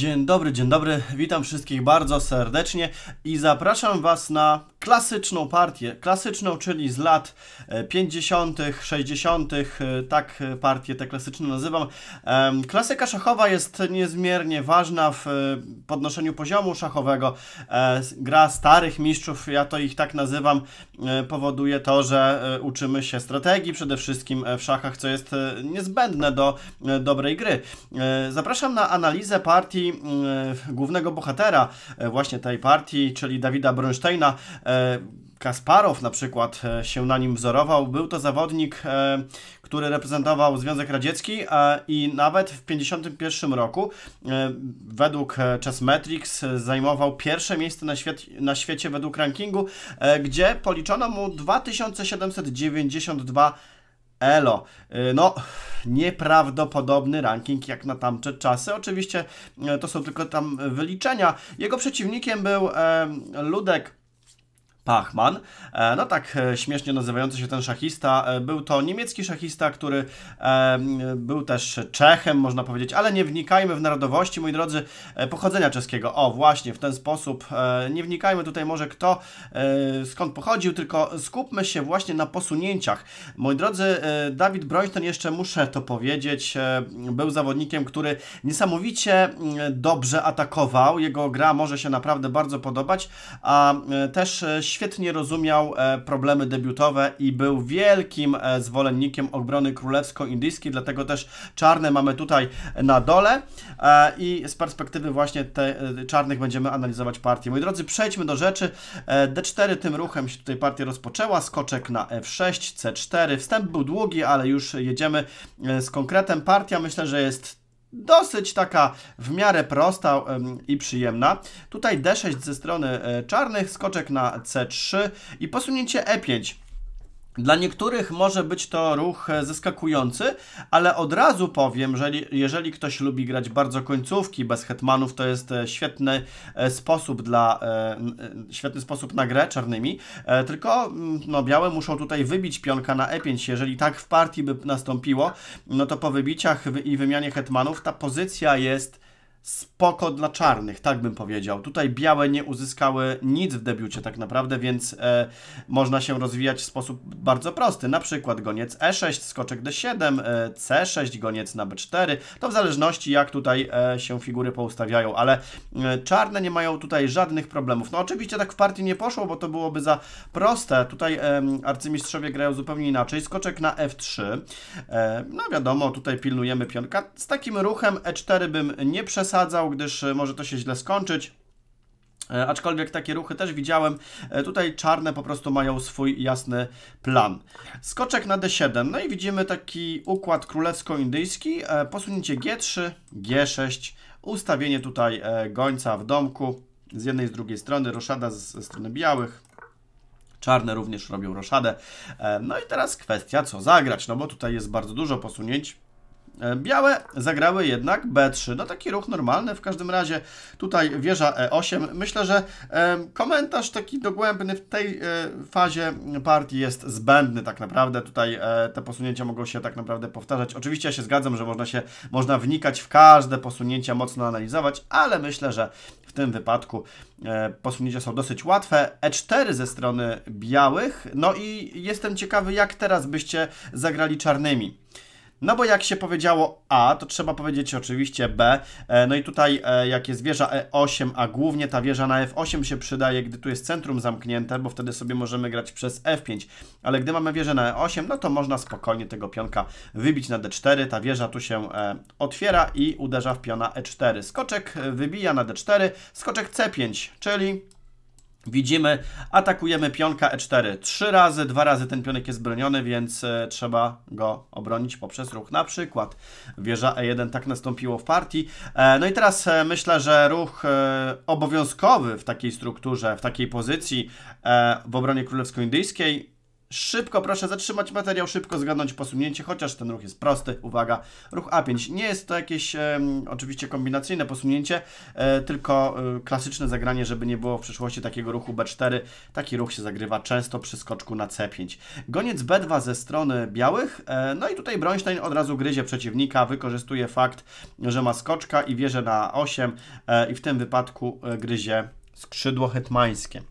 Dzień dobry, dzień dobry. Witam wszystkich bardzo serdecznie i zapraszam Was na klasyczną partię, klasyczną, czyli z lat 50., e, 60., e, tak e, partię te klasyczne nazywam. Klasyka szachowa jest niezmiernie ważna w podnoszeniu poziomu szachowego. Gra starych mistrzów, ja to ich tak nazywam, powoduje to, że uczymy się strategii przede wszystkim w szachach, co jest niezbędne do dobrej gry. Zapraszam na analizę partii mm, głównego bohatera właśnie tej partii, czyli Dawida Bronsteina, E, Kasparow na przykład e, się na nim wzorował. Był to zawodnik, e, który reprezentował Związek Radziecki i nawet w 1951 roku według Chessmetrics zajmował pierwsze miejsce na, świecie, na świecie według rankingu, gdzie policzono mu 2792 Elo. No, nieprawdopodobny ranking jak na tamte czasy. Oczywiście to są tylko tam wyliczenia. Jego przeciwnikiem był Ludek Pachman. E, no tak e, śmiesznie nazywający się ten szachista. E, był to niemiecki szachista, który był też Czechem, można powiedzieć, ale nie wnikajmy w narodowości, moi drodzy, pochodzenia czeskiego. O, właśnie, w ten sposób. Nie wnikajmy tutaj może kto, skąd pochodził, tylko skupmy się właśnie na posunięciach. Moi drodzy, Dawid Brońton, jeszcze muszę to powiedzieć, był zawodnikiem, który niesamowicie mm, dobrze atakował. Jego gra może się naprawdę bardzo podobać, a też świetnie rozumiał e, problemy debiutowe i był wielkim e, zwolennikiem obrony królewsko-indyjskiej, dlatego też czarne mamy tutaj e, na dole i z perspektywy właśnie te, czarnych będziemy analizować partię. Moi drodzy, przejdźmy do rzeczy. D4 tym ruchem się tutaj partia rozpoczęła, skoczek na F6, C4. Wstęp był długi, ale już jedziemy z konkretem. Partia myślę, że jest dosyć taka w miarę prosta i przyjemna. Tutaj D6 ze strony e, czarnych, skoczek na C3 i posunięcie E5. Dla niektórych może być to ruch e, zaskakujący, ale od razu powiem, że jeżeli ktoś lubi grać bardzo końcówki bez hetmanów, to jest e, świetny e, sposób dla świetny sposób na grę czarnymi. Tylko mm, no, białe muszą tutaj wybić pionka na E5. Jeżeli tak w partii by nastąpiło, no to po wybiciach i wymianie hetmanów ta pozycja jest spoko dla czarnych, tak bym powiedział. Tutaj białe nie uzyskały nic w debiucie tak naprawdę, więc e, można się rozwijać w sposób bardzo prosty. Na przykład goniec E6, skoczek D7, e, C6, goniec na B4. To w zależności jak tutaj e, się figury poustawiają, ale e, czarne nie mają tutaj żadnych problemów. No oczywiście tak w partii nie poszło, bo to byłoby za proste. Tutaj arcymistrzowie grają zupełnie inaczej. Skoczek na F3. E, no wiadomo, tutaj pilnujemy pionka. Z takim ruchem E4 bym nie przesłał przesadzał, gdyż e, może to się źle skończyć. E, aczkolwiek takie ruchy też widziałem. E, tutaj czarne po prostu mają swój jasny plan. Skoczek na D7. No i widzimy taki układ królewsko-indyjski. Posunięcie G3, G6. Ustawienie tutaj gońca w domku. Z jednej i z drugiej strony. Roszada ze strony białych. Czarne również robią roszadę. No i teraz kwestia co zagrać. No bo tutaj jest bardzo dużo posunięć. E, białe zagrały jednak B3. No taki ruch normalny, w każdym razie tutaj wieża E8. Myślę, że komentarz taki dogłębny w tej e, fazie partii jest zbędny tak naprawdę. Tutaj e, te posunięcia mogą się tak naprawdę powtarzać. Oczywiście ja się zgadzam, że można się, można wnikać w każde posunięcia, mocno analizować, ale myślę, że w tym wypadku posunięcia są dosyć łatwe. E4 ze strony białych. No i jestem ciekawy, jak teraz byście zagrali czarnymi. No bo jak się powiedziało A, to trzeba powiedzieć oczywiście B. E, no i tutaj e, jak jest wieża E8, a głównie ta wieża na F8 się przydaje, gdy tu jest centrum zamknięte, bo wtedy sobie możemy grać przez F5. Ale gdy mamy wieżę na E8, no to można spokojnie tego pionka wybić na D4. Ta wieża tu się e, otwiera i uderza w piona E4. Skoczek wybija na D4, skoczek C5, czyli Widzimy, atakujemy pionka e4 trzy razy, dwa razy ten pionek jest broniony, więc e, trzeba go obronić poprzez ruch. Na przykład wieża e1 tak nastąpiło w partii. E, no i teraz e, myślę, że ruch obowiązkowy w takiej strukturze, w takiej pozycji w obronie królewsko-indyjskiej Szybko, proszę zatrzymać materiał, szybko zgadnąć posunięcie, chociaż ten ruch jest prosty. Uwaga, ruch A5. Nie jest to jakieś e, oczywiście kombinacyjne posunięcie, e, tylko e, klasyczne zagranie, żeby nie było w przyszłości takiego ruchu B4. Taki ruch się zagrywa często przy skoczku na C5. Goniec B2 ze strony białych. E, no i tutaj Broństein od razu gryzie przeciwnika, wykorzystuje fakt, że ma skoczka i wieże na 8 e, i w tym wypadku e, gryzie skrzydło hetmańskie.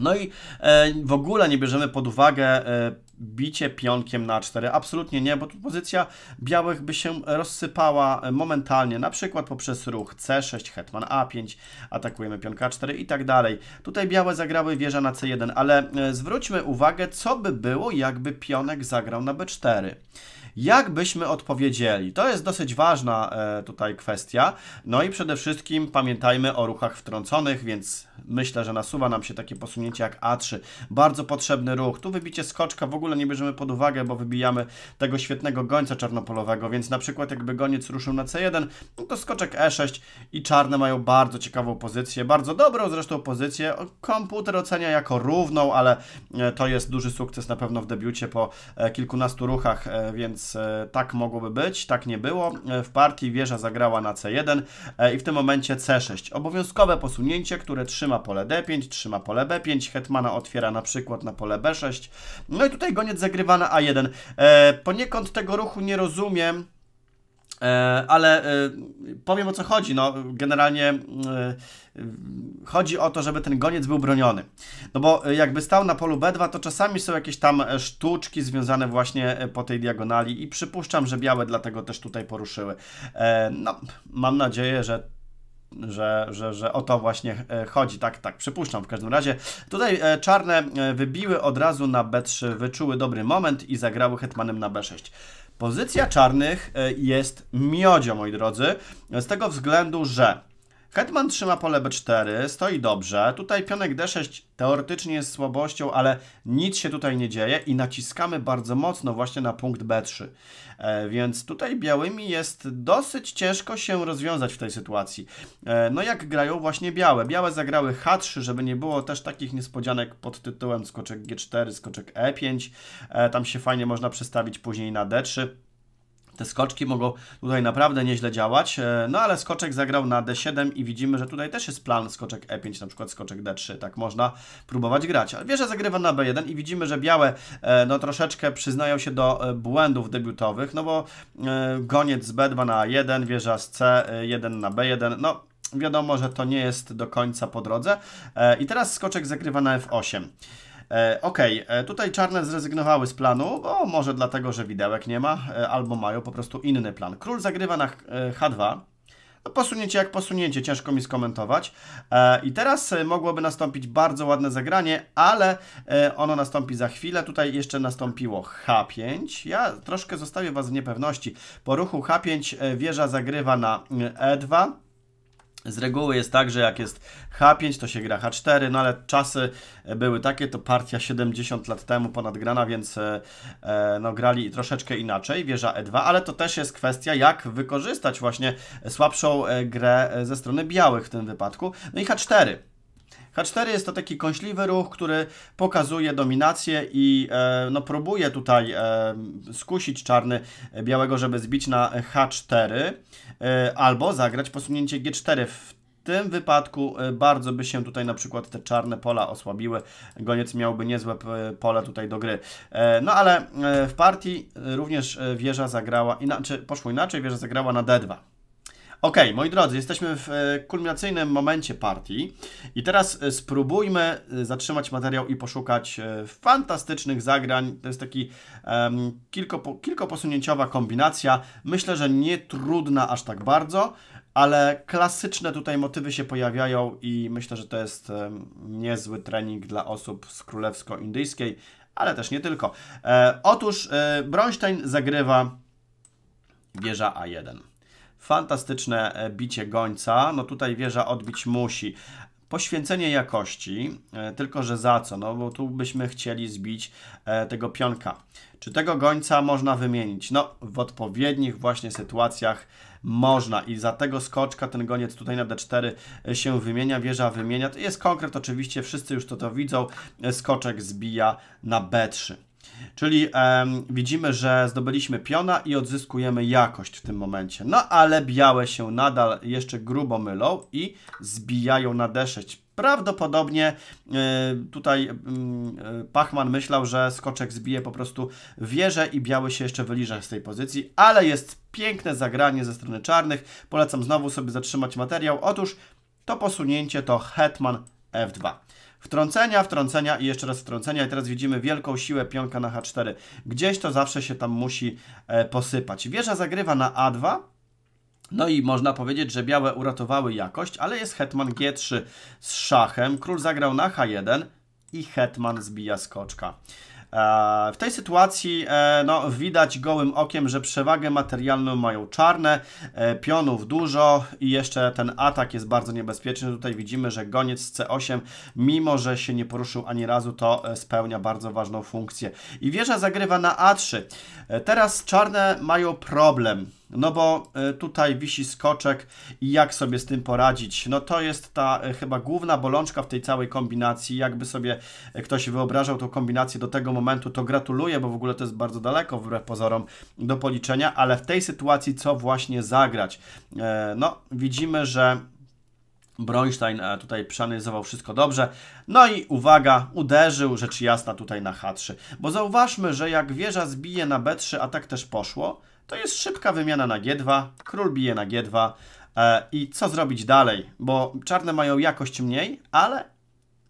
No i e, w ogóle nie bierzemy pod uwagę e, bicie pionkiem na 4. Absolutnie nie, bo tu pozycja białych by się rozsypała e, momentalnie, na przykład poprzez ruch C6, hetman A5, atakujemy pionka 4 i tak dalej. Tutaj białe zagrały wieża na C1, ale zwróćmy uwagę, co by było, jakby pionek zagrał na B4. Jak byśmy odpowiedzieli? To jest dosyć ważna e, tutaj kwestia. No i przede wszystkim pamiętajmy o ruchach wtrąconych, więc myślę, że nasuwa nam się takie posunięcie jak A3. Bardzo potrzebny ruch. Tu wybicie skoczka w ogóle nie bierzemy pod uwagę, bo wybijamy tego świetnego gońca czarnopolowego, więc na przykład jakby goniec ruszył na C1, no to skoczek E6 i czarne mają bardzo ciekawą pozycję, bardzo dobrą zresztą pozycję. Komputer ocenia jako równą, ale e, to jest duży sukces na pewno w debiucie po e, kilkunastu ruchach, więc E, tak mogłoby być, tak nie było. E, w partii wieża zagrała na C1 e, i w tym momencie C6. Obowiązkowe posunięcie, które trzyma pole D5, trzyma pole B5, hetmana otwiera na przykład na pole B6. No i tutaj goniec zagrywa na A1. Poniekąd tego ruchu nie rozumiem, E, ale e, powiem o co chodzi. No, generalnie e, chodzi o to, żeby ten goniec był broniony. No bo jakby stał na polu B2, to czasami są jakieś tam sztuczki związane właśnie po tej diagonali i przypuszczam, że białe dlatego też tutaj poruszyły. No, mam nadzieję, że że, że, że o to właśnie chodzi. Tak, tak, przypuszczam w każdym razie. Tutaj czarne wybiły od razu na B3, wyczuły dobry moment i zagrały hetmanem na B6. Pozycja czarnych e, jest miodzio, moi drodzy, z tego względu, że Hetman trzyma pole b4, stoi dobrze. Tutaj pionek d6 teoretycznie jest słabością, ale nic się tutaj nie dzieje i naciskamy bardzo mocno właśnie na punkt b3. E, więc tutaj białymi jest dosyć ciężko się rozwiązać w tej sytuacji. E, no jak grają właśnie białe? Białe zagrały h3, żeby nie było też takich niespodzianek pod tytułem skoczek g4, skoczek e5. E, tam się fajnie można przestawić później na d3 te skoczki mogą tutaj naprawdę nieźle działać, e, no ale skoczek zagrał na d7 i widzimy, że tutaj też jest plan skoczek e5, na przykład skoczek d3, tak można próbować grać. Ale wieża zagrywa na b1 i widzimy, że białe e, no troszeczkę przyznają się do e, błędów debiutowych, no bo goniec z b2 na a1, wieża z c1 na b1, no wiadomo, że to nie jest do końca po drodze. I teraz skoczek zagrywa na f8. OK, e, Okej, okay. E, tutaj czarne zrezygnowały z planu, bo może dlatego, że widełek nie ma, e, albo mają po prostu inny plan. Król zagrywa na H2. No posunięcie jak posunięcie, ciężko mi skomentować. E, I teraz mogłoby nastąpić bardzo ładne zagranie, ale e, ono nastąpi za chwilę. Tutaj jeszcze nastąpiło H5. Ja troszkę zostawię Was w niepewności. Po ruchu H5 wieża zagrywa na E2. Z reguły jest tak, że jak jest H5, to się gra H4, no ale czasy były takie, to partia 70 lat temu ponad grana, więc e, e, no, grali troszeczkę inaczej, wieża E2, ale to też jest kwestia, jak wykorzystać właśnie słabszą e, grę ze strony białych w tym wypadku. No i H4. H4 jest to taki kąśliwy ruch, który pokazuje dominację i e, no, próbuje tutaj e, skusić czarny białego, żeby zbić na H4 e, albo zagrać posunięcie G4 w tym wypadku e, bardzo by się tutaj na przykład te czarne pola osłabiły. Goniec miałby niezłe e, pole tutaj do gry. E, no ale w partii również wieża zagrała, inaczej, poszło inaczej, wieża zagrała na D2. Ok, moi drodzy, jesteśmy w e, kulminacyjnym momencie partii i teraz e, spróbujmy e, zatrzymać materiał i poszukać fantastycznych zagrań. To jest taki um, kilkopo, kilkoposunięciowa kombinacja. Myślę, że nie trudna aż tak bardzo, ale klasyczne tutaj motywy się pojawiają i myślę, że to jest um, niezły trening dla osób z królewsko-indyjskiej, ale też nie tylko. E, otóż e, Bronstein zagrywa wieża A1. Fantastyczne e, bicie gońca. No tutaj wieża odbić musi. Poświęcenie jakości, e, tylko że za co? No bo tu byśmy chcieli zbić e, tego pionka. Czy tego gońca można wymienić? No w odpowiednich właśnie sytuacjach można i za tego skoczka ten goniec tutaj na D4 się wymienia, wieża wymienia. To jest konkret oczywiście, wszyscy już to to widzą. Skoczek zbija na B3. Czyli um, widzimy, że zdobyliśmy piona i odzyskujemy jakość w tym momencie. No ale białe się nadal jeszcze grubo mylą i zbijają na D6. Prawdopodobnie e, tutaj mm, e, Pachman myślał, że skoczek zbije po prostu wieżę i biały się jeszcze wyliża z tej pozycji, ale jest piękne zagranie ze strony czarnych. Polecam znowu sobie zatrzymać materiał. Otóż to posunięcie to hetman f2. Wtrącenia, wtrącenia i jeszcze raz wtrącenia i teraz widzimy wielką siłę pionka na H4. Gdzieś to zawsze się tam musi e, posypać. Wieża zagrywa na A2. No i można powiedzieć, że białe uratowały jakość, ale jest hetman G3 z szachem. Król zagrał na H1 i hetman zbija skoczka. E, w tej sytuacji e, no, widać gołym okiem, że przewagę materialną mają czarne, e, pionów dużo i jeszcze ten atak jest bardzo niebezpieczny. Tutaj widzimy, że goniec C8, mimo że się nie poruszył ani razu, to spełnia bardzo ważną funkcję. I wieża zagrywa na A3. Teraz czarne mają problem no bo e, tutaj wisi skoczek i jak sobie z tym poradzić? No to jest ta e, chyba główna bolączka w tej całej kombinacji. Jakby sobie e, ktoś wyobrażał tą kombinację do tego momentu, to gratuluję, bo w ogóle to jest bardzo daleko wbrew pozorom do policzenia, ale w tej sytuacji co właśnie zagrać? No widzimy, że Bronstein tutaj przeanalizował wszystko dobrze. No i uwaga, uderzył rzecz jasna tutaj na H3. Bo zauważmy, że jak wieża zbije na B3, a tak też poszło, to jest szybka wymiana na G2, król bije na G2 e, i co zrobić dalej, bo czarne mają jakość mniej, ale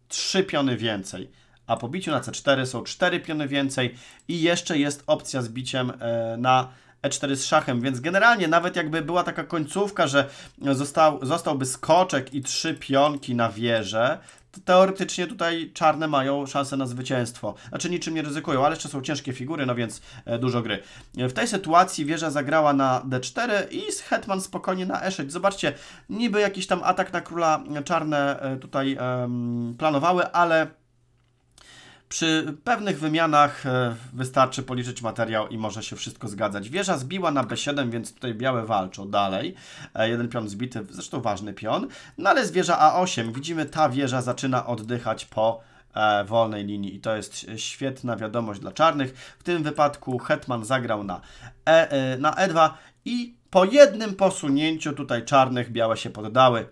trzy piony więcej, a po biciu na C4 są cztery piony więcej i jeszcze jest opcja z biciem e, na e4 z szachem, więc generalnie nawet jakby była taka końcówka, że został, zostałby skoczek i trzy pionki na wieżę, teoretycznie tutaj czarne mają szansę na zwycięstwo. Znaczy niczym nie ryzykują, ale jeszcze są ciężkie figury, no więc e, dużo gry. W tej sytuacji wieża zagrała na d4 i hetman spokojnie na e6. Zobaczcie, niby jakiś tam atak na króla czarne e, tutaj planowały, ale przy pewnych wymianach e, wystarczy policzyć materiał i może się wszystko zgadzać. Wieża zbiła na B7, więc tutaj białe walczą dalej. E, jeden pion zbity, zresztą ważny pion. No ale wieża A8 widzimy ta wieża zaczyna oddychać po e, wolnej linii i to jest świetna wiadomość dla czarnych. W tym wypadku Hetman zagrał na, e, na E2 i po jednym posunięciu tutaj czarnych białe się poddały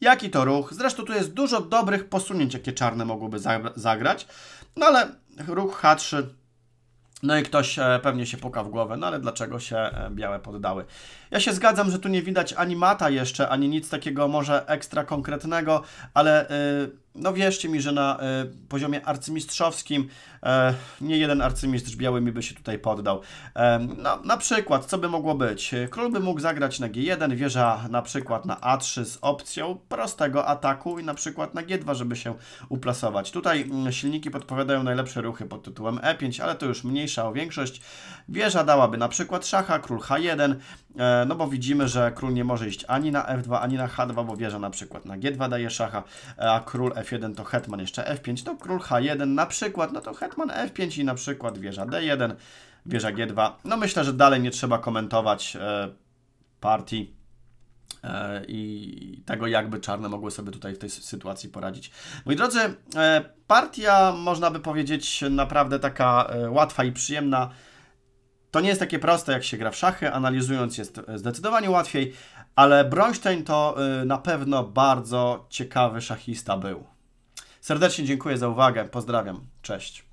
jaki to ruch. Zresztą tu jest dużo dobrych posunięć, jakie czarne mogłyby zagrać, no ale ruch H3, no i ktoś e, pewnie się puka w głowę, no ale dlaczego się e, białe poddały? Ja się zgadzam, że tu nie widać ani mata jeszcze, ani nic takiego może ekstra konkretnego, ale... Yy, no wierzcie mi, że na e, poziomie arcymistrzowskim e, nie jeden arcymistrz biały mi by się tutaj poddał. E, no, na przykład, co by mogło być? Król by mógł zagrać na G1, wieża na przykład na A3 z opcją prostego ataku i na przykład na G2, żeby się uplasować. Tutaj mm, silniki podpowiadają najlepsze ruchy pod tytułem E5, ale to już mniejsza o większość. Wieża dałaby na przykład szacha, król H1, e, no bo widzimy, że król nie może iść ani na F2, ani na H2, bo wieża na przykład na G2 daje szacha, e, a król F1 1 to hetman jeszcze f5, to król h1 na przykład, no to hetman f5 i na przykład wieża d1, wieża g2. No myślę, że dalej nie trzeba komentować e, partii e, i tego, jakby czarne mogły sobie tutaj w tej sytuacji poradzić. Moi drodzy, e, partia można by powiedzieć naprawdę taka e, łatwa i przyjemna. To nie jest takie proste, jak się gra w szachy, analizując jest zdecydowanie łatwiej, ale Bronstein to e, na pewno bardzo ciekawy szachista był. Serdecznie dziękuję za uwagę. Pozdrawiam. Cześć.